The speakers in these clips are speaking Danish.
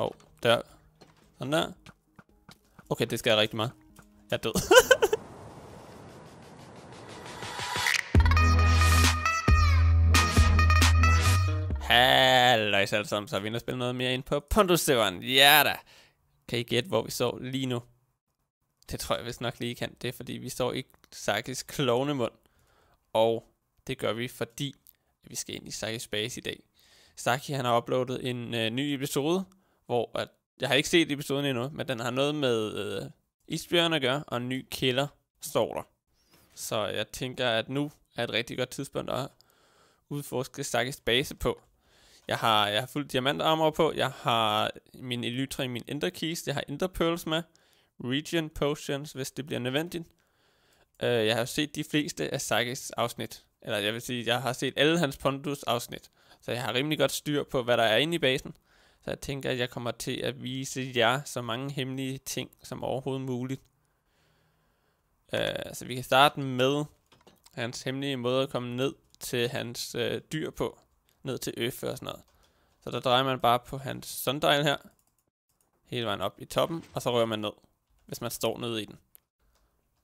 Åh, oh, der. Sådan der. Okay, det skal jeg rigtig meget. Jeg er død. Halløjs alle sammen, så er vi inde spille noget mere ind på Pondosøveren. Ja da! Kan I gætte, hvor vi står lige nu? Det tror jeg vist nok lige kan. Det er fordi, vi står i Sakis klovnemund. Og det gør vi, fordi vi skal ind i Sarkis base i dag. Saki han har uploadet en øh, ny episode, hvor at, jeg har ikke set episoden endnu, men den har noget med øh, isbjørn at gøre, og en ny kælder står der. Så jeg tænker, at nu er et rigtig godt tidspunkt at udforske Sakis base på. Jeg har, jeg har fuldt diamantarmor på, jeg har min Elytra i min Ender Keys, jeg har Ender Pearls med, Region Potions, hvis det bliver nødvendigt. Øh, jeg har set de fleste af Sakis afsnit, eller jeg vil sige, jeg har set alle hans Pondus afsnit, så jeg har rimelig godt styr på, hvad der er inde i basen. Så jeg tænker, at jeg kommer til at vise jer så mange hemmelige ting som overhovedet muligt. Uh, så vi kan starte med hans hemmelige måde at komme ned til hans uh, dyr på. Ned til Øffe og sådan noget. Så der drejer man bare på hans sundial her. Hele vejen op i toppen, og så rører man ned. Hvis man står nede i den.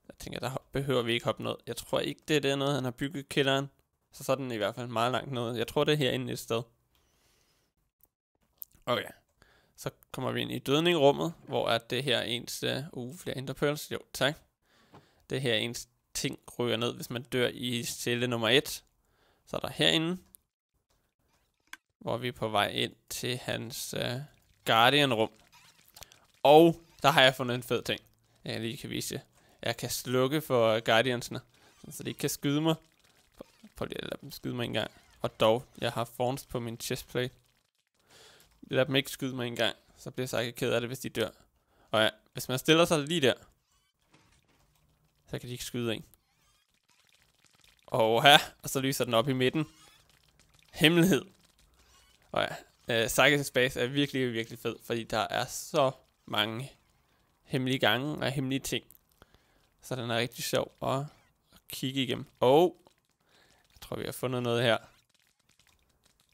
Jeg tænker, der behøver vi ikke hoppe ned. Jeg tror ikke, det er noget, han har bygget kælderen. Så sådan i hvert fald meget langt ned. Jeg tror, det er herinde et sted. Okay. Så kommer vi ind i dødningrummet, hvor at det her ens... Øh, uh, flere enderpearls. Jo, tak. Det her ens ting ryger ned, hvis man dør i celle nummer 1. Så er der herinde, hvor vi er på vej ind til hans uh, Guardian-rum. Og der har jeg fundet en fed ting, jeg lige kan vise jer. Jeg kan slukke for Guardiansene, så de ikke kan skyde mig. Prøv lige at lade dem skyde mig en gang. Og dog, jeg har Forns på min chestplate lad dem ikke skyde mig engang, så bliver ikke ked af det, hvis de dør. Og ja, hvis man stiller sig lige der, så kan de ikke skyde en. Oha, og så lyser den op i midten. Hemmelighed. Og ja, øh, Psychic Space er virkelig, virkelig fed, fordi der er så mange hemmelige gange og hemmelige ting. Så den er rigtig sjov at, at kigge igennem. Og jeg tror, vi har fundet noget her.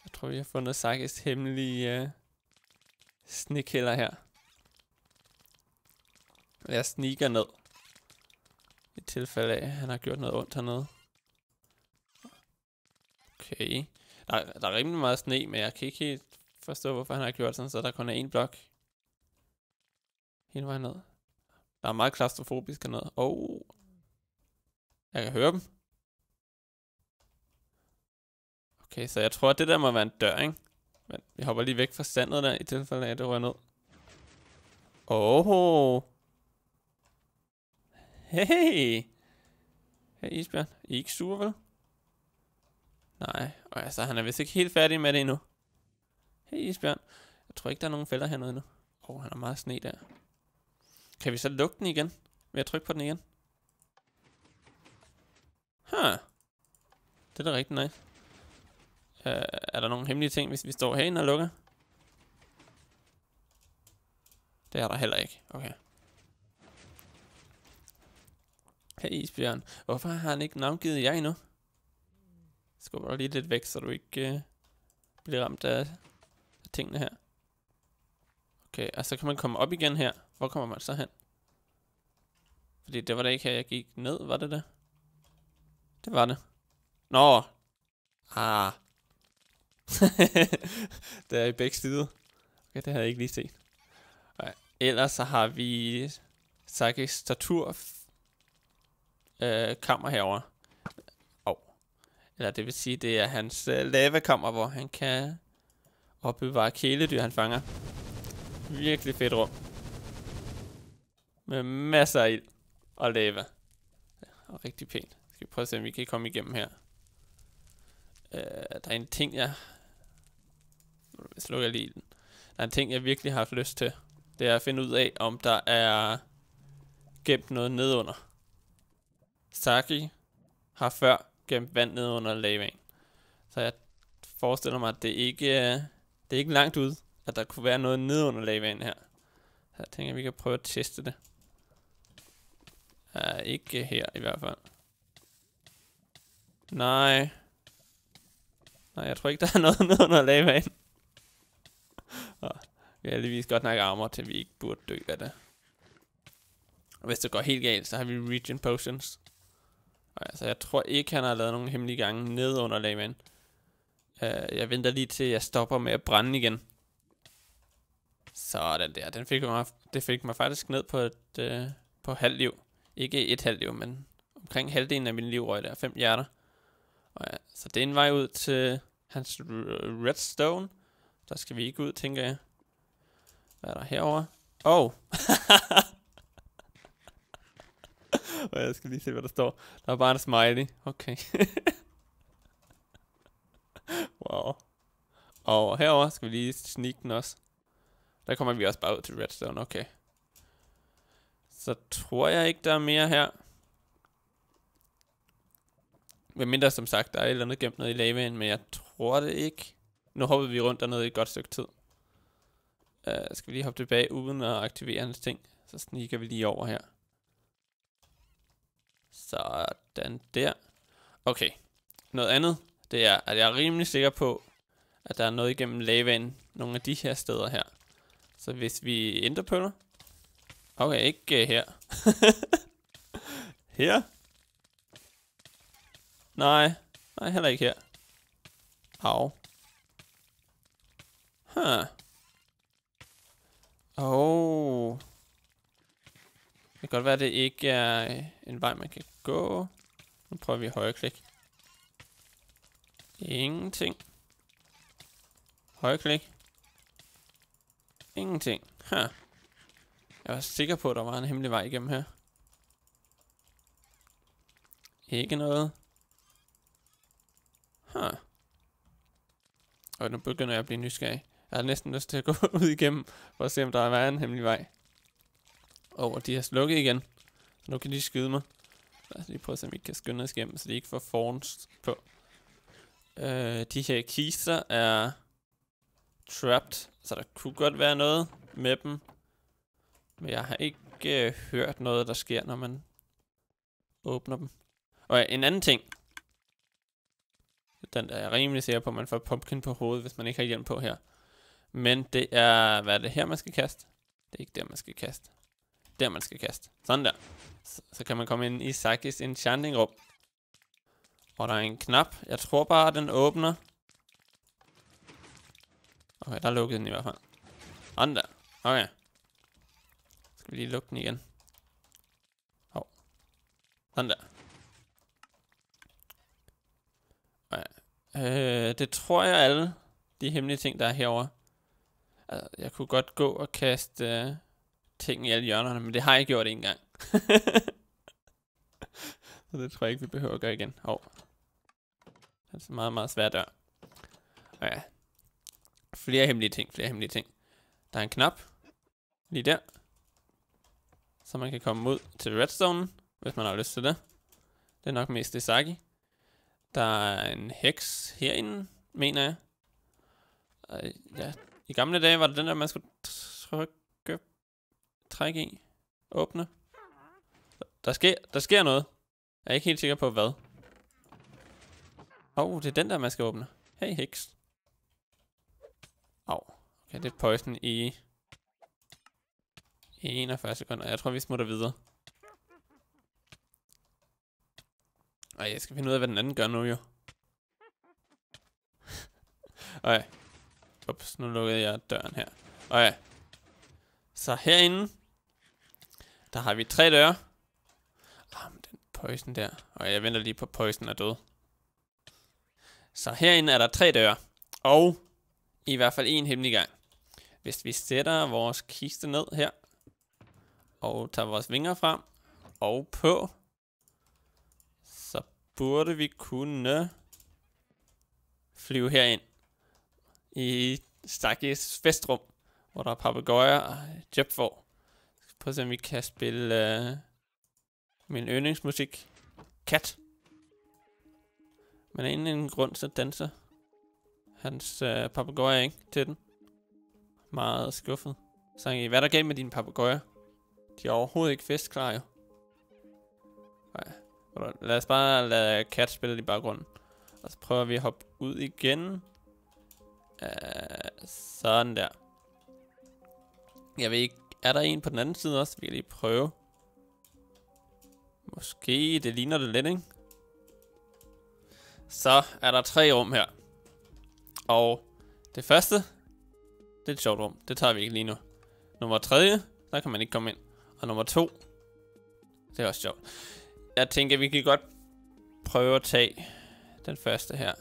Jeg tror, vi har fundet Psychics hemmelige, øh, snikhælder her. Jeg sniger ned. I tilfælde af, at han har gjort noget ondt hernede. Okay. Der, der er rimelig meget sne, men jeg kan ikke helt forstå, hvorfor han har gjort sådan, så der kun er en blok. Hele vejen ned. Der er meget klaustrofobisk hernede. Oh. Jeg kan høre dem. Okay, så jeg tror, at det der må være en dør, ikke? Men vi hopper lige væk fra sandet der, i tilfælde af, at det rører ned. Åh. Hey. Hey, Isbjørn. I ikke sur, vel? Nej, og altså, han er vist ikke helt færdig med det endnu. Hey, Isbjørn. Jeg tror ikke, der er nogen fælder hernede endnu. Åh, oh, han har meget sne der. Kan vi så lukke den igen? Ved at trykke på den igen? Huh. Det er da rigtig nice. Øh, er der nogle hemmelige ting, hvis vi står herinde og lukker? Det er der heller ikke. Okay. Hey isbjørn, hvorfor har han ikke navngivet jer endnu? Skal dig lige lidt væk, så du ikke øh, bliver ramt af, af tingene her. Okay, og så kan man komme op igen her. Hvor kommer man så hen? Fordi det var da ikke her, jeg gik ned, var det det? Det var det. Nå! Ah. der er i begge sider. Okay, det havde jeg ikke lige set. Og Ellers så har vi Sakis Statur øh, kammer herover. Oh. Eller det vil sige, det er hans øh, kammer, hvor han kan opbevare kæledyr, han fanger. Virkelig fedt rum. Med masser af ild og lava. Og rigtig pænt. Skal vi prøve at se, om vi kan komme igennem her. Øh, der er en ting, jeg slukker jeg lige den. Der er en ting, jeg virkelig har haft lyst til. Det er at finde ud af, om der er gemt noget nedunder. Saki har før gemt vand nedunder lavaen. Så jeg forestiller mig, at det ikke øh, det er ikke langt ud, at der kunne være noget nedunder lavaen her. Så jeg tænker, at vi kan prøve at teste det. Uh, ikke her i hvert fald. Nej. Nej, jeg tror ikke, der er noget nedunder lavaen. Og vi har heldigvis godt nok armor, til vi ikke burde dø af det. Og hvis det går helt galt, så har vi Regen Potions. Og altså, jeg tror ikke, han har lavet nogen hemmelige gange ned under lagmanden. Uh, øh, jeg venter lige til, jeg stopper med at brænde igen. Sådan der. Den fik mig, det fik mig faktisk ned på et uh, på liv. Ikke et halvt liv, men omkring halvdelen af min liv røg der. Fem hjerter. Og ja, så det er en vej ud til hans redstone. Der skal vi ikke ud, tænker jeg. Hvad er der herover? Åh! Oh. Og jeg skal lige se, hvad der står. Der er bare en smiley. Okay. wow. Og herover skal vi lige sneak den også. Der kommer vi også bare ud til redstone, okay. Så tror jeg ikke, der er mere her. Men mindre som sagt, der er et eller andet gemt noget i lavaen, men jeg tror det ikke. Nu hoppede vi rundt dernede i et godt stykke tid. Uh, skal vi lige hoppe tilbage uden at aktivere hans ting. Så sniger vi lige over her. Sådan der. Okay. Noget andet, det er, at jeg er rimelig sikker på, at der er noget igennem lavaen nogle af de her steder her. Så hvis vi interpøller... Okay, ikke uh, her. her? Nej. Nej, heller ikke her. Au. Huh. Oh. Det kan godt være, at det ikke er øh, en vej, man kan gå. Nu prøver vi højreklik. Ingenting. Højreklik. Ingenting. Huh. Jeg var sikker på, at der var en hemmelig vej igennem her. Ikke noget. Huh. Og nu begynder jeg at blive nysgerrig. Jeg har næsten lyst til at gå ud igennem, for at se, om der er en hemmelig vej. Og oh, de har slukket igen. nu kan de skyde mig. Lad os lige prøve at se, om vi kan skynde os igennem, så de ikke får forns på. Øh, de her kister er trapped, så der kunne godt være noget med dem. Men jeg har ikke øh, hørt noget, der sker, når man åbner dem. Og ja, en anden ting. Den der er rimelig sikker på, at man får pumpkin på hovedet, hvis man ikke har hjelm på her. Men det er, hvad er det her, man skal kaste? Det er ikke der, man skal kaste. Der, man skal kaste. Sådan der. Så, så kan man komme ind i Sakis Enchanting Rum. Og der er en knap. Jeg tror bare, den åbner. Okay, der lukkede den i hvert fald. Sådan der. Okay. Skal vi lige lukke den igen. Hov. Oh. Sådan der. Okay. Øh, det tror jeg alle de hemmelige ting, der er herover Altså, jeg kunne godt gå og kaste uh, ting i alle hjørnerne, men det har jeg gjort en gang. Så det tror jeg ikke, vi behøver at gøre igen. Hov. Oh. Det er altså meget, meget svært dør. Og ja. Flere hemmelige ting, flere hemmelige ting. Der er en knap. Lige der. Så man kan komme ud til redstone, hvis man har lyst til det. Det er nok mest det Saki. Der er en heks herinde, mener jeg. Og ja, i gamle dage var det den der, man skulle trykke, trække i, åbne. Der sker, der sker noget. Jeg er ikke helt sikker på, hvad. Åh, oh, det er den der, man skal åbne. Hey, heks. Åh, Oh. Okay, det er poison i... 41 sekunder. Jeg tror, vi smutter videre. Ej, jeg skal finde ud af, hvad den anden gør nu, jo. okay. Ups, nu lukkede jeg døren her. Og ja. Så herinde, der har vi tre døre. Ah, men den poison der. Og jeg venter lige på, poison er død. Så herinde er der tre døre. Og i hvert fald en hemmelig gang. Hvis vi sætter vores kiste ned her. Og tager vores vinger frem. Og på. Så burde vi kunne flyve herind i Stargates festrum, hvor der er papegøjer og for. På at se, om vi kan spille øh, min yndlingsmusik, Kat. Men af en grund, så danser hans øh, papegøjer ikke til den. Meget skuffet. Så han, hvad er der galt med dine papegøjer? De er overhovedet ikke festklar, jo. Nej. Lad os bare lade Kat spille i baggrunden. Og så prøver vi at hoppe ud igen. Uh, sådan der. Jeg ved ikke, er der en på den anden side også? Vi kan lige prøve. Måske, det ligner det lidt, ikke? Så er der tre rum her. Og det første, det er et sjovt rum. Det tager vi ikke lige nu. Nummer tredje, der kan man ikke komme ind. Og nummer to, det er også sjovt. Jeg tænker, vi kan godt prøve at tage den første her.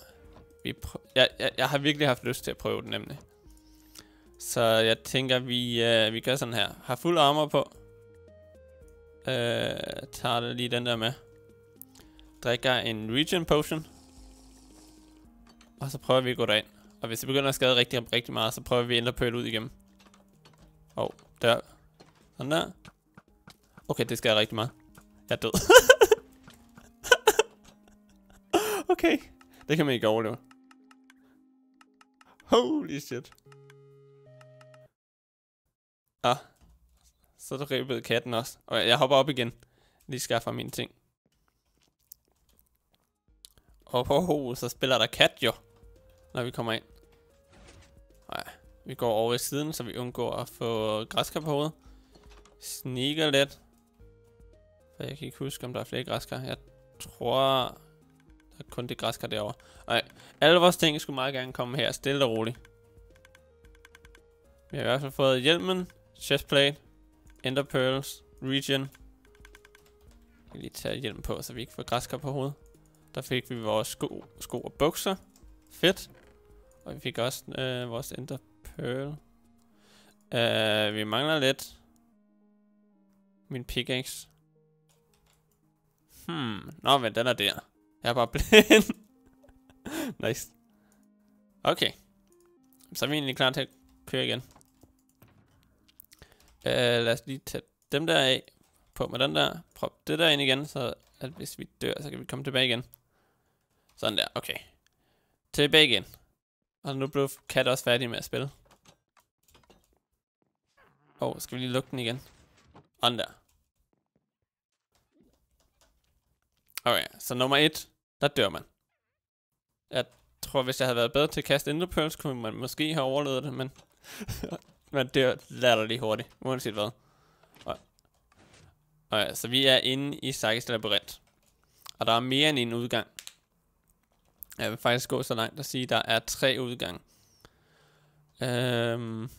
Vi jeg, jeg, jeg har virkelig haft lyst til at prøve den nemlig. Så jeg tænker, vi, øh, vi gør sådan her. Har fuld armor på. Øh, tager det lige den der med. Drikker en regen potion. Og så prøver vi at gå derind. Og hvis det begynder at skade rigtig, rigtig meget, så prøver vi at ændre pøl ud igennem. Åh, oh, der. Sådan der. Okay, det skader rigtig meget. Jeg er død. okay, det kan man ikke overleve. Holy shit. Ah. Så der ribbede katten også. Og jeg hopper op igen. Lige skaffer mine ting. Og ho, ho, så spiller der kat jo. Når vi kommer ind. Nej. Vi går over i siden, så vi undgår at få græskar på hovedet. Sneaker lidt. For jeg kan ikke huske, om der er flere græskar. Jeg tror at kun det græskar derovre. Nej, alle vores ting skulle meget gerne komme her, stille og roligt. Vi har i hvert fald fået hjelmen, chestplate, ender pearls, region. Vi kan lige tage hjelmen på, så vi ikke får græskar på hovedet. Der fik vi vores sko, sko og bukser. Fedt. Og vi fik også øh, vores ender pearl. Uh, vi mangler lidt. Min pickaxe. Hmm, nå, men den er der. Jeg er bare blind. nice. Okay. Så er vi egentlig klar til at køre igen. Uh, lad os lige tage dem der af. På med den der. Prop det der ind igen, så at hvis vi dør, så kan vi komme tilbage igen. Sådan der, okay. Tilbage igen. Og nu blev Kat også færdig med at spille. Åh, oh, skal vi lige lukke den igen? Sådan der. Okay, så nummer et, der dør man. Jeg tror, hvis jeg havde været bedre til at kaste Enderpearls, Pearls, kunne man måske have overlevet det, men man dør latterligt hurtigt, uanset hvad. Okay, så vi er inde i Sakis Labyrinth. Og der er mere end en udgang. Jeg vil faktisk gå så langt at sige, at der er tre udgange. Øhm,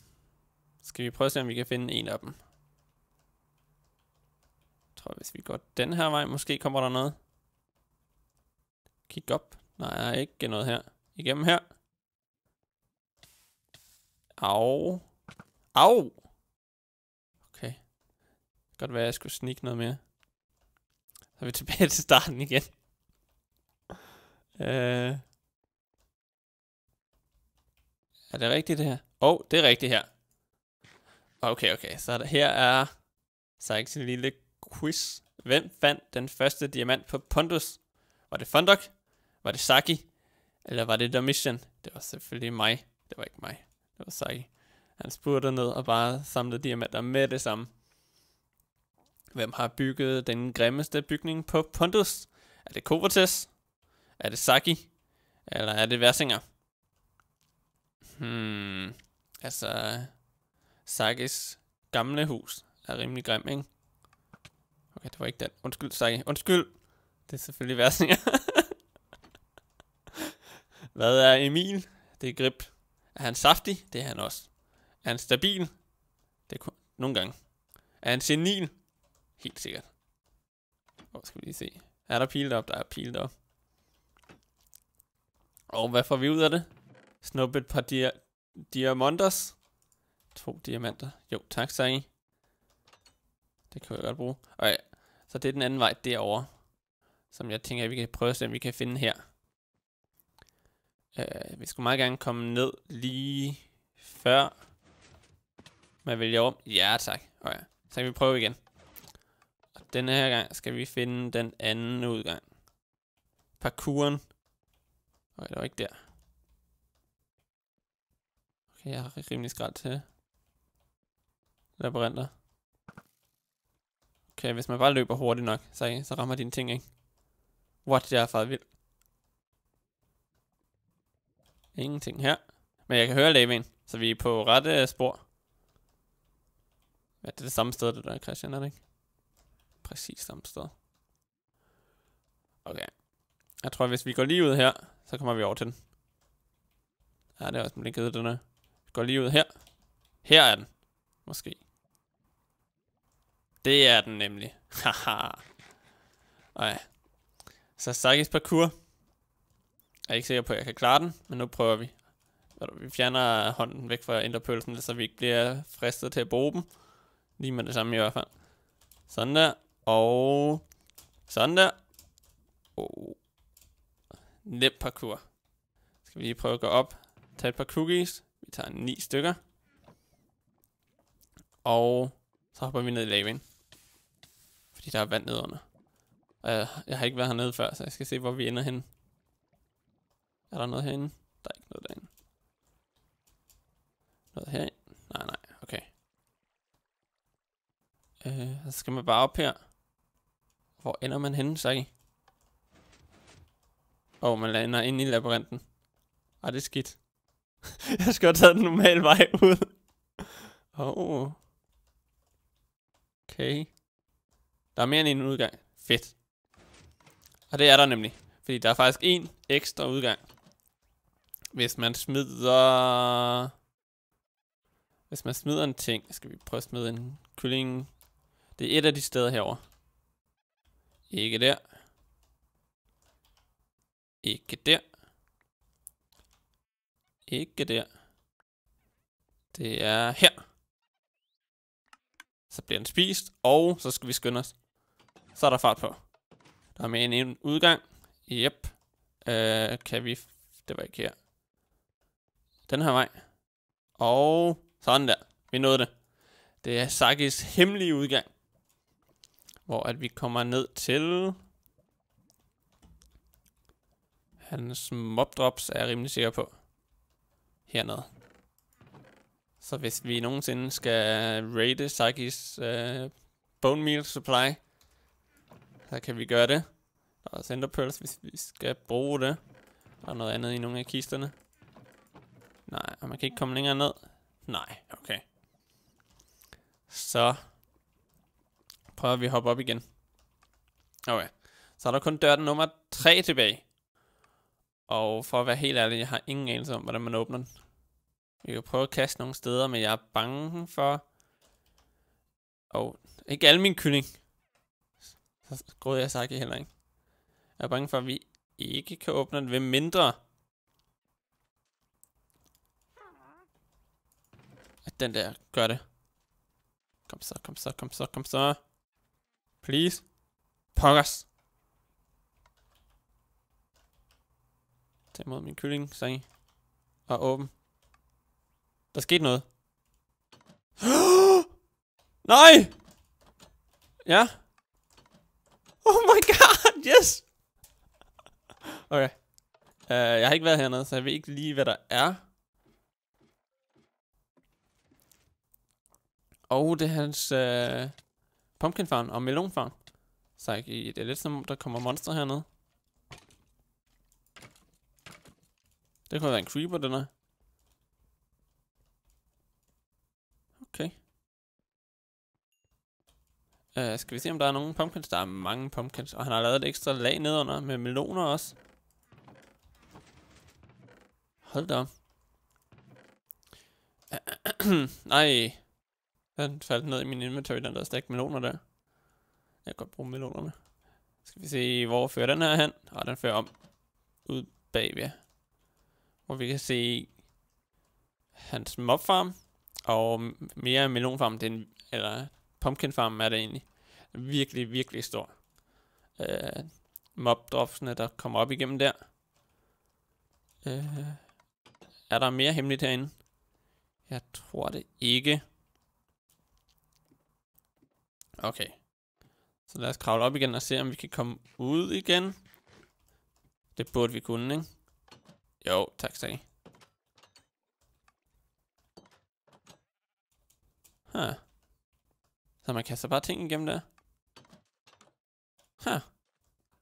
skal vi prøve at se, om vi kan finde en af dem. Jeg tror, hvis vi går den her vej, måske kommer der noget. Kig op. Nej, der er ikke noget her. Igennem her. Au. Au! Okay. Godt være, at jeg skulle snikke noget mere. Så er vi tilbage til starten igen. Øh... Er det rigtigt det her? Åh, oh, det er rigtigt her. Okay, okay. Så der, her er Sykes en lille quiz. Hvem fandt den første diamant på Pondus? Var det Fondok? Var det Saki? Eller var det Domitian? Det var selvfølgelig mig. Det var ikke mig. Det var Saki. Han spurgte ned og bare samlede diamanter med det samme. Hvem har bygget den grimmeste bygning på Pontus? Er det Kovates? Er det Saki? Eller er det Versinger? Hmm, altså... Sakis gamle hus er rimelig grim, ikke? Okay, det var ikke den. Undskyld, Saki. Undskyld! Det er selvfølgelig Versinger. Hvad er Emil? Det er grip. Er han saftig? Det er han også. Er han stabil? Det er kun nogle gange. Er han senil? Helt sikkert. Hvor skal vi lige se. Er der pil op? Der er pil op. Og hvad får vi ud af det? Snuppe et par dia diamanters. To diamanter. Jo, tak, sagde Det kan jeg godt bruge. Og ja, så det er den anden vej derover, Som jeg tænker, at vi kan prøve at se, om vi kan finde her. Uh, vi skulle meget gerne komme ned lige før. Man vælger om. Ja, tak. Okay. Så kan vi prøve igen. Og denne her gang skal vi finde den anden udgang. Og Okay, det var ikke der. Okay, jeg har rimelig skrald til labyrinter. Okay, hvis man bare løber hurtigt nok, så, så rammer dine ting, ikke? What, jeg er faktisk vildt. Ingenting her. Men jeg kan høre lavien, så vi er på rette øh, spor. Ja, det er det samme sted, det der, Christian, er det ikke? Præcis samme sted. Okay. Jeg tror, at hvis vi går lige ud her, så kommer vi over til den. Ja, det er også blinket, den er. Vi går lige ud her. Her er den. Måske. Det er den nemlig. Haha. Nej. Så Sakis parkour. Jeg er ikke sikker på, at jeg kan klare den, men nu prøver vi. Vi fjerner hånden væk fra inderpølsen, så vi ikke bliver fristet til at bruge dem. Lige med det samme i hvert fald. Sådan der. Og sådan der. Oh. Nem parkour. Skal vi lige prøve at gå op. Tag et par cookies. Vi tager ni stykker. Og så hopper vi ned i lavaen. Fordi der er vand nedenunder. Og jeg, jeg har ikke været hernede før, så jeg skal se, hvor vi ender henne. Er der noget herinde? Der er ikke noget derinde. Noget herinde? Nej, nej, okay. Øh, så skal man bare op her. Hvor ender man henne, Saki? Åh, oh, man lander inde i labyrinten. Ej, det er skidt. jeg skal have taget den normale vej ud. Åh. oh. Okay. Der er mere end en udgang. Fedt. Og det er der nemlig. Fordi der er faktisk en ekstra udgang. Hvis man smider... Hvis man smider en ting... Skal vi prøve at smide en kylling? Det er et af de steder herover. Ikke der. Ikke der. Ikke der. Det er her. Så bliver den spist, og så skal vi skynde os. Så er der fart på. Der er med en udgang. Yep. Øh, kan vi... Det var ikke her. Den her vej. Og sådan der. Vi nåede det. Det er Sakis hemmelige udgang. Hvor at vi kommer ned til... Hans mobdrops er jeg rimelig sikker på. Hernede. Så hvis vi nogensinde skal raide Sakis øh, bone meal supply, så kan vi gøre det. Der er center pearls, hvis vi skal bruge det. Der er noget andet i nogle af kisterne. Nej, og man kan ikke komme længere ned. Nej, okay. Så prøver vi at hoppe op igen. Okay. Så er der kun dør nummer 3 tilbage. Og for at være helt ærlig, jeg har ingen anelse om, hvordan man åbner den. Vi kan prøve at kaste nogle steder, men jeg er bange for... Og ikke alle min kylling. Så grød jeg sagt heller ikke. Jeg er bange for, at vi ikke kan åbne den ved mindre, At den der gør det. Kom så, kom så, kom så, kom så. Please. Pokkers. Tag imod min kylling, sagde Og åben. Der skete noget. Nej! Ja. Oh my god, yes! Okay. Uh, jeg har ikke været hernede, så jeg ved ikke lige, hvad der er. Og det er hans øh, pumpkinfarm og melonfarm. Så det er lidt som om, der kommer monster hernede. Det kunne være en creeper, den er. Okay. Øh, skal vi se, om der er nogen pumpkins? Der er mange pumpkins, og han har lavet et ekstra lag nedenunder med meloner også. Hold da Nej. Den faldt ned i min inventory, den der stak meloner der. Jeg kan godt bruge melonerne. Skal vi se, hvor fører den her hen? Og ah, den fører om ud bagved. Hvor vi kan se hans mobfarm. Og mere melonfarm, det er en, eller pumpkinfarm er det egentlig. Virkelig, virkelig stor. Uh, mobdropsene, der kommer op igennem der. Uh, er der mere hemmeligt herinde? Jeg tror det ikke. Okay. Så lad os kravle op igen og se, om vi kan komme ud igen. Det burde vi kunne, ikke? Jo, tak skal I. Huh. Så man kaster bare ting igennem der. Huh.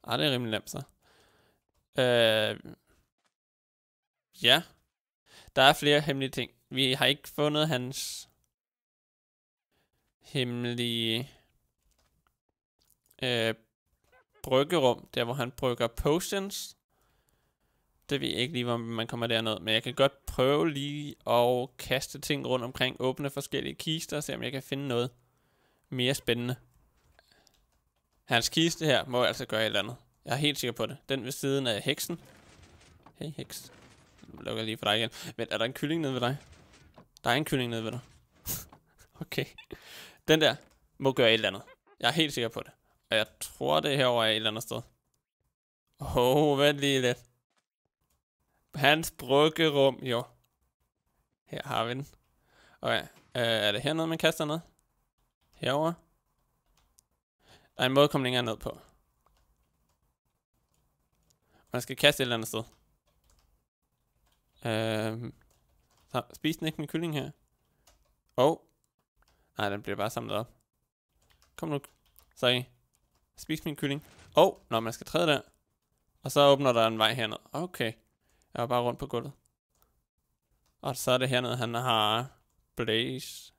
Ej, det er rimelig nemt så. Øh, ja. Der er flere hemmelige ting. Vi har ikke fundet hans hemmelige øh, bryggerum, der hvor han brygger potions. Det ved jeg ikke lige, hvor man kommer derned, men jeg kan godt prøve lige at kaste ting rundt omkring, åbne forskellige kister og se, om jeg kan finde noget mere spændende. Hans kiste her må jeg altså gøre et eller andet. Jeg er helt sikker på det. Den ved siden af heksen. Hey, heks. Nu lukker jeg lige for dig igen. Men er der en kylling nede ved dig? Der er en kylling nede ved dig. okay. Den der må gøre et eller andet. Jeg er helt sikker på det. Og jeg tror, det er herovre et eller andet sted. Åh, oh, vent lige lidt. Hans bryggerum, jo. Her har vi den. Okay, øh, er det hernede, man kaster ned? Herover. Der er en måde at komme længere ned på. Man skal kaste et eller andet sted. Øh, så spis den ikke min kylling her. Åh. Oh. Nej, den bliver bare samlet op. Kom nu. Sorry spise min kylling. Åh, oh, når man skal træde der. Og så åbner der en vej herned. Okay. Jeg var bare rundt på gulvet. Og så er det hernede, han har Blaze...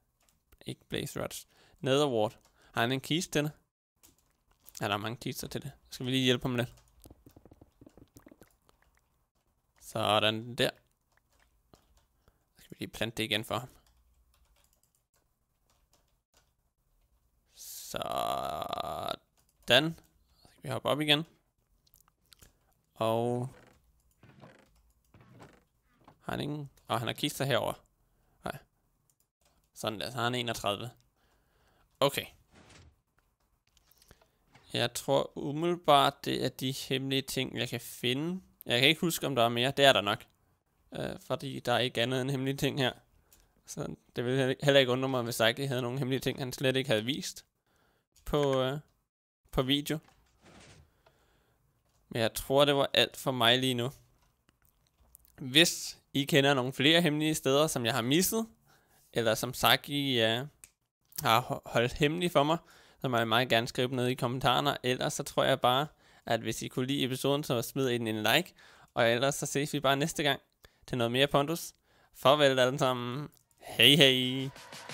Ikke Blaze Rods. Netherward. Har han en kiste til det? Ja, der er mange kister til det. Skal vi lige hjælpe ham lidt? Sådan der. skal vi lige plante det igen for ham. Sådan. Så kan vi hoppe op igen. Og... Har han ingen? Og oh, han har kister herover. Nej. Sådan der, så har han 31. Okay. Jeg tror umiddelbart, det er de hemmelige ting, jeg kan finde. Jeg kan ikke huske, om der er mere. Det er der nok. Uh, fordi der er ikke andet end hemmelige ting her. Så det ville heller ikke undre mig, hvis jeg ikke havde nogen hemmelige ting, han slet ikke havde vist på, uh, på video. Men jeg tror, det var alt for mig lige nu. Hvis I kender nogle flere hemmelige steder, som jeg har misset, eller som sagt, I ja, øh, har holdt hemmelige for mig, så må jeg meget gerne skrive ned i kommentarerne. Ellers så tror jeg bare, at hvis I kunne lide episoden, så smid en en like. Og ellers så ses vi bare næste gang til noget mere pondus. Farvel alle sammen. Hej hej.